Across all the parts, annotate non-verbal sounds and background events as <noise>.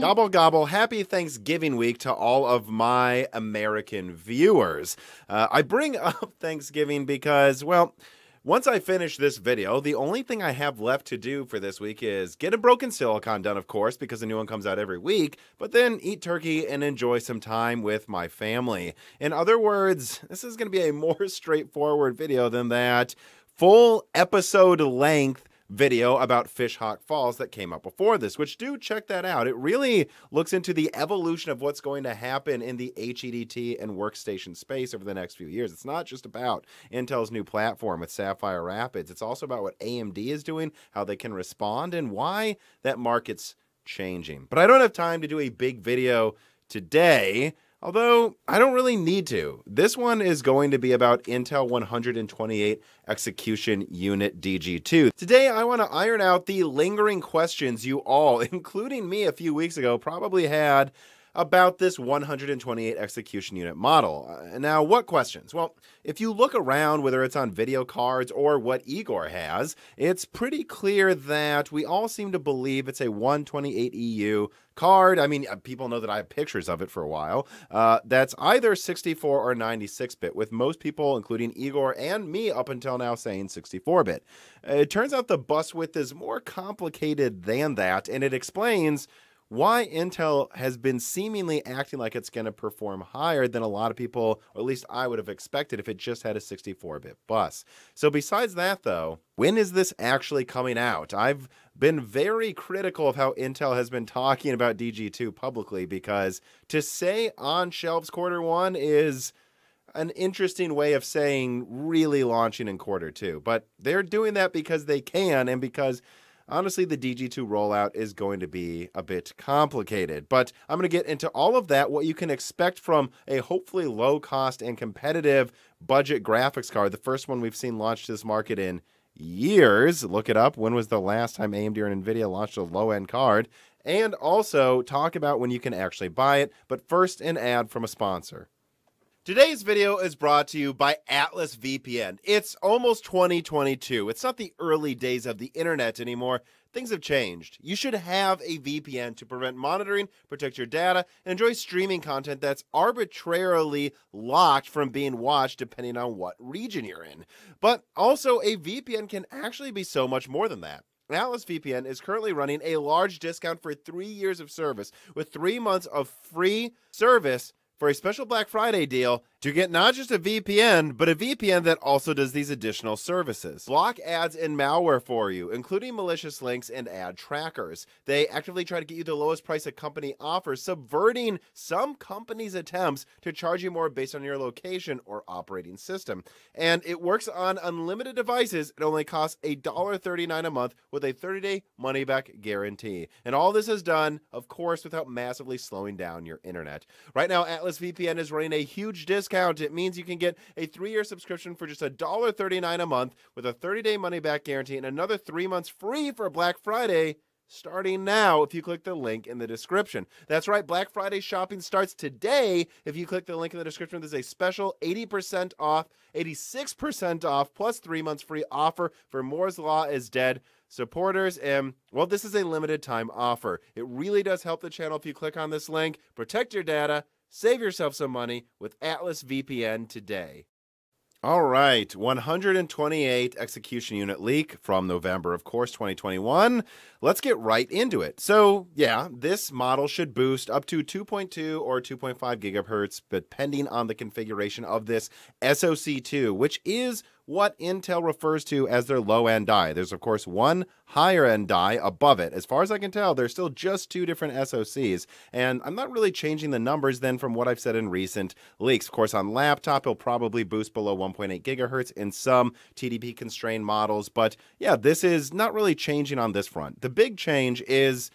Gobble, gobble. Happy Thanksgiving week to all of my American viewers. Uh, I bring <laughs> up Thanksgiving because, well, once I finish this video, the only thing I have left to do for this week is get a broken silicon done, of course, because a new one comes out every week, but then eat turkey and enjoy some time with my family. In other words, this is going to be a more <laughs> straightforward video than that. Full episode length video about Fishhawk Falls that came up before this, which do check that out. It really looks into the evolution of what's going to happen in the HEDT and workstation space over the next few years. It's not just about Intel's new platform with Sapphire Rapids, it's also about what AMD is doing, how they can respond, and why that market's changing. But I don't have time to do a big video today. Although I don't really need to. This one is going to be about Intel 128 Execution Unit DG2. Today I want to iron out the lingering questions you all, <laughs> including me a few weeks ago, probably had about this 128 execution unit model. Uh, now, what questions? Well, if you look around, whether it's on video cards or what Igor has, it's pretty clear that we all seem to believe it's a 128 EU card. I mean, uh, people know that I have pictures of it for a while. Uh, that's either 64 or 96 bit, with most people, including Igor and me up until now, saying 64 bit. Uh, it turns out the bus width is more complicated than that, and it explains why Intel has been seemingly acting like it's going to perform higher than a lot of people, or at least I would have expected if it just had a 64 bit bus. So, besides that, though, when is this actually coming out? I've been very critical of how Intel has been talking about DG2 publicly because to say on shelves quarter one is an interesting way of saying really launching in quarter two. But they're doing that because they can and because honestly, the DG2 rollout is going to be a bit complicated. But I'm going to get into all of that, what you can expect from a hopefully low cost and competitive budget graphics card, the first one we've seen launched this market in years. Look it up. When was the last time AMD or NVIDIA launched a low end card? And also talk about when you can actually buy it. But first, an ad from a sponsor. Today's video is brought to you by Atlas VPN. It's almost 2022. It's not the early days of the internet anymore. Things have changed. You should have a VPN to prevent monitoring, protect your data, and enjoy streaming content that's arbitrarily locked from being watched depending on what region you're in. But also, a VPN can actually be so much more than that. Atlas VPN is currently running a large discount for three years of service with three months of free service for a special Black Friday deal to get not just a VPN, but a VPN that also does these additional services. Block ads and malware for you, including malicious links and ad trackers. They actively try to get you the lowest price a company offers, subverting some companies' attempts to charge you more based on your location or operating system. And it works on unlimited devices. It only costs $1.39 a month with a 30 day money back guarantee. And all this is done, of course, without massively slowing down your internet. Right now, Atlas VPN is running a huge discount discount. It means you can get a three year subscription for just $1.39 a month with a 30 day money back guarantee and another three months free for Black Friday starting now if you click the link in the description. That's right, Black Friday shopping starts today if you click the link in the description. There's a special 80% off, 86% off, plus three months free offer for Moore's Law is Dead supporters. And um, well, this is a limited time offer. It really does help the channel if you click on this link. Protect your data. Save yourself some money with Atlas VPN today. All right, 128 execution unit leak from November, of course, 2021. Let's get right into it. So, yeah, this model should boost up to 2.2 or 2.5 gigahertz, depending on the configuration of this SoC2, which is what Intel refers to as their low end die. There's, of course, one higher end die above it. As far as I can tell, there's still just two different SoCs, and I'm not really changing the numbers then from what I've said in recent leaks. Of course, on laptop, it'll probably boost below 1.8 gigahertz in some TDP constrained models, but yeah, this is not really changing on this front. The big change is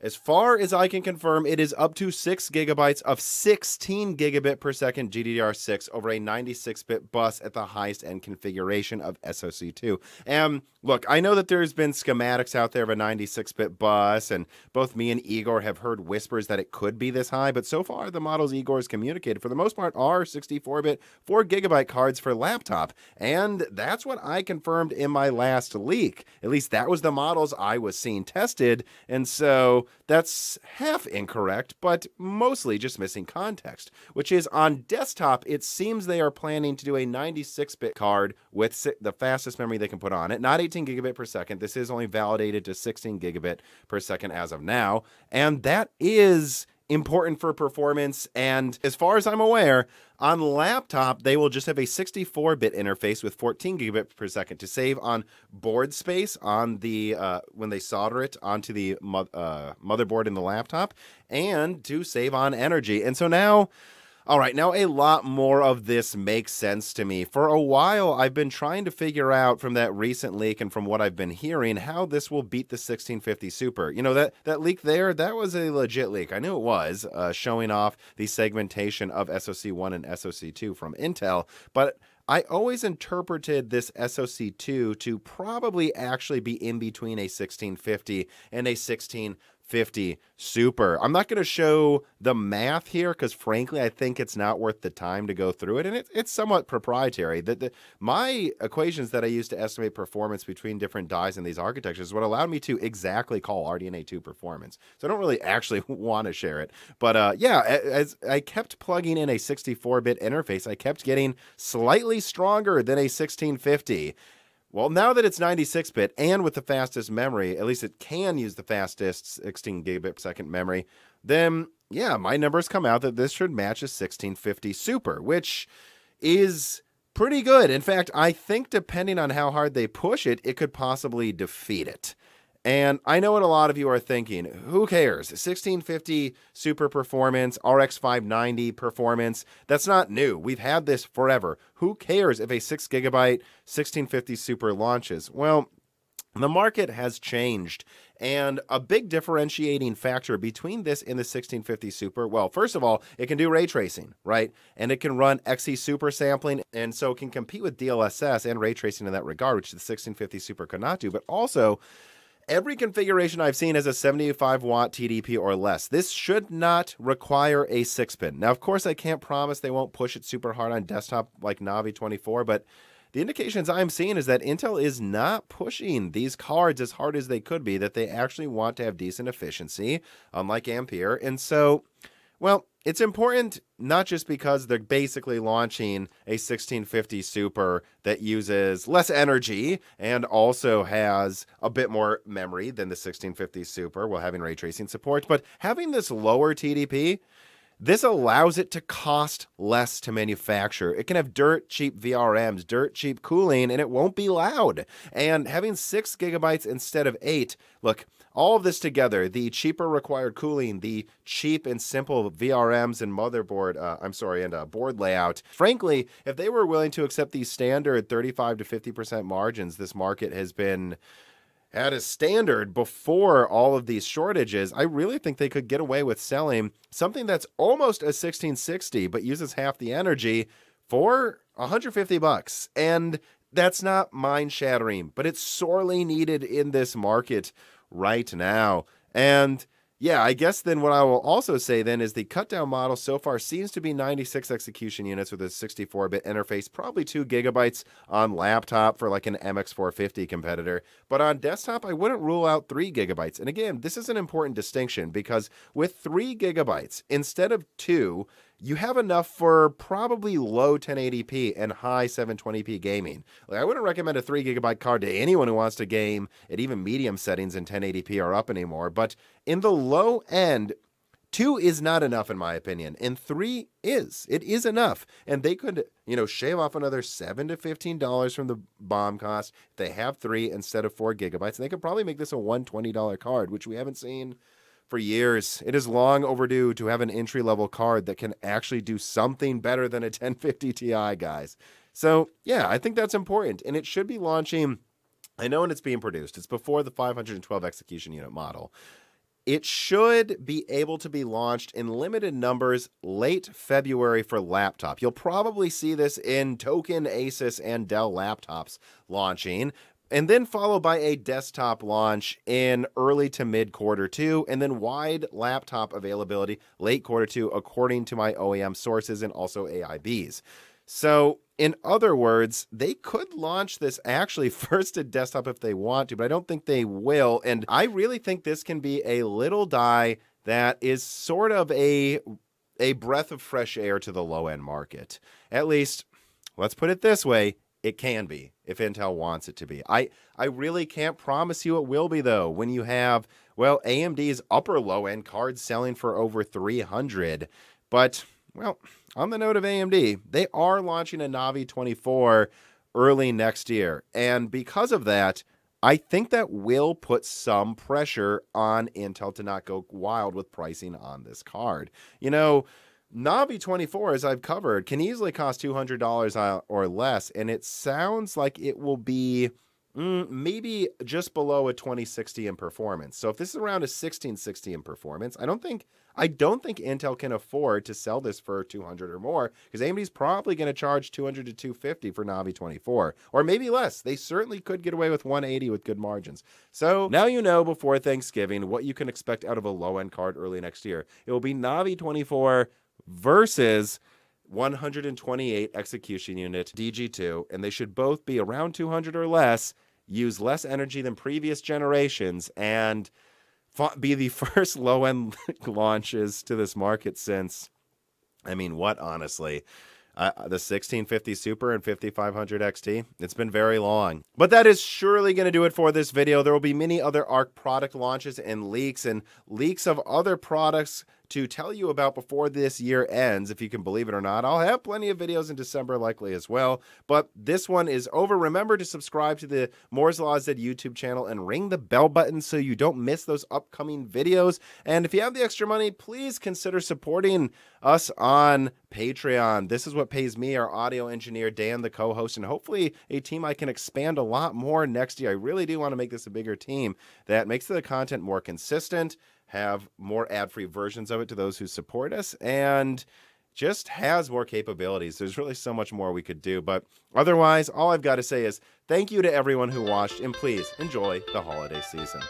as far as I can confirm, it is up to 6 gigabytes of 16 gigabit per second GDDR6 over a 96 bit bus at the highest end configuration of SoC2. And look, I know that there's been schematics out there of a 96 bit bus, and both me and Igor have heard whispers that it could be this high, but so far the models Igor has communicated for the most part are 64 bit 4 gigabyte cards for laptop. And that's what I confirmed in my last leak. At least that was the models I was seeing tested. And so that's half incorrect, but mostly just missing context, which is on desktop, it seems they are planning to do a 96 bit card with the fastest memory they can put on it, not 18 gigabit per second. This is only validated to 16 gigabit per second as of now. And that is important for performance. And as far as I'm aware, on laptop, they will just have a 64-bit interface with 14 gigabit per second to save on board space on the uh, when they solder it onto the mo uh, motherboard in the laptop, and to save on energy. And so now all right, now a lot more of this makes sense to me. For a while, I've been trying to figure out from that recent leak and from what I've been hearing how this will beat the 1650 Super. You know, that, that leak there, that was a legit leak. I knew it was, uh, showing off the segmentation of SoC1 and SoC2 from Intel, but I always interpreted this SoC2 to probably actually be in between a 1650 and a 16 50 super. I'm not going to show the math here because, frankly, I think it's not worth the time to go through it. And it, it's somewhat proprietary. The, the, my equations that I use to estimate performance between different dies in these architectures what allowed me to exactly call RDNA2 performance. So I don't really <laughs> actually want to share it. But uh, yeah, as I kept plugging in a 64 bit interface, I kept getting slightly stronger than a 1650. Well, now that it's 96 bit and with the fastest memory, at least it can use the fastest 16 gigabit per second memory, then yeah, my numbers come out that this should match a 1650 Super, which is pretty good. In fact, I think depending on how hard they push it, it could possibly defeat it. And I know what a lot of you are thinking. Who cares? 1650 super performance, RX 590 performance. That's not new. We've had this forever. Who cares if a 6 gigabyte 1650 super launches? Well, the market has changed. And a big differentiating factor between this and the 1650 Super, well, first of all, it can do ray tracing, right? And it can run XE Super sampling, and so it can compete with DLSS and ray tracing in that regard, which the 1650 Super could not do. But also, Every configuration I've seen has a 75 watt TDP or less. This should not require a six pin. Now, of course, I can't promise they won't push it super hard on desktop like Navi 24, but the indications I'm seeing is that Intel is not pushing these cards as hard as they could be, that they actually want to have decent efficiency, unlike Ampere. And so, well, it's important not just because they're basically launching a 1650 Super that uses less energy and also has a bit more memory than the 1650 Super while having ray tracing support, but having this lower TDP this allows it to cost less to manufacture. It can have dirt cheap VRMs, dirt cheap cooling, and it won't be loud. And having six gigabytes instead of eight, look, all of this together, the cheaper required cooling, the cheap and simple VRMs and motherboard, uh, I'm sorry, and uh, board layout. Frankly, if they were willing to accept these standard 35 to 50% margins, this market has been at a standard before all of these shortages, I really think they could get away with selling something that's almost a 1660 but uses half the energy for 150 bucks. And that's not mind shattering, but it's sorely needed in this market right now. And yeah, I guess then what I will also say then is the cut down model so far seems to be 96 execution units with a 64 bit interface, probably two gigabytes on laptop for like an MX450 competitor. But on desktop, I wouldn't rule out three gigabytes. And again, this is an important distinction because with three gigabytes instead of two, you have enough for probably low 1080p and high 720p gaming. Like I wouldn't recommend a 3 gigabyte card to anyone who wants to game at even medium settings in 1080p or up anymore, but in the low end, 2 is not enough in my opinion, and 3 is. It is enough. And they could, you know, shave off another 7 to $15 from the bomb cost. if They have 3 instead of 4 gigabytes, and they could probably make this a $120 card, which we haven't seen – for years. It is long overdue to have an entry level card that can actually do something better than a 1050 <laughs> Ti, guys. So, yeah, I think that's important. And it should be launching, I know when it's being produced, it's before the 512 execution unit model. It should be able to be launched in limited numbers late February for laptop. You'll probably see this in token Asus and Dell laptops launching, and then followed by a desktop launch in early to mid quarter two, and then wide laptop availability late quarter two, according to my OEM sources and also AIBs. So, in other words, they could launch this actually <laughs> first at desktop if they want to, but I don't think they will. And I really think this can be a little die that is sort of a a breath of fresh air to the low end market. At least, let's put it this way, it can be if Intel wants it to be. I, I really can't promise you it will be though. When you have well AMD's upper low end cards selling for over 300, but well, on the note of AMD, they are launching a Navi 24 early next year. And because of that, I think that will put some pressure on Intel to not go wild with pricing on this card. You know, Navi 24, as I've covered, can easily cost $200 uh, or less, and it sounds like it will be mm, maybe just below a 2060 in performance. So if this is around a 1660 in performance, I don't think I don't think Intel can afford to sell this for 200 or more because AMD's probably going to charge 200 to 250 for Navi 24 or maybe less. They certainly could get away with 180 with good margins. So now you know before Thanksgiving what you can expect out of a low-end card early next year. It will be Navi 24 versus 128 execution unit DG2, and they should both be around 200 or less, use less energy than previous generations, and be the <laughs> first low end <laughs> launches to this market since, I mean, what honestly? Uh, uh the 1650 Super and 5500 XT. It's been very long. But that is surely going to do it for this video. There will be many other ARC product launches and leaks and leaks of other products to tell you about before this year ends, if you can believe it or not. I'll have plenty of videos in December, likely as well. But this one is over. Remember to subscribe to the Moore's Law Z YouTube channel and ring the bell button so you don't miss those upcoming videos. And if you have the extra money, please consider supporting us on Patreon. This is what pays me, our audio engineer, Dan, the co host, and hopefully a team I can expand a lot more next year. I really do want to make this a bigger team that makes the content more consistent have more ad-free versions of it to those who support us and just has more capabilities. There's really so much more we could do, but otherwise, all I've got to say is thank you to everyone who watched and please enjoy the holiday season.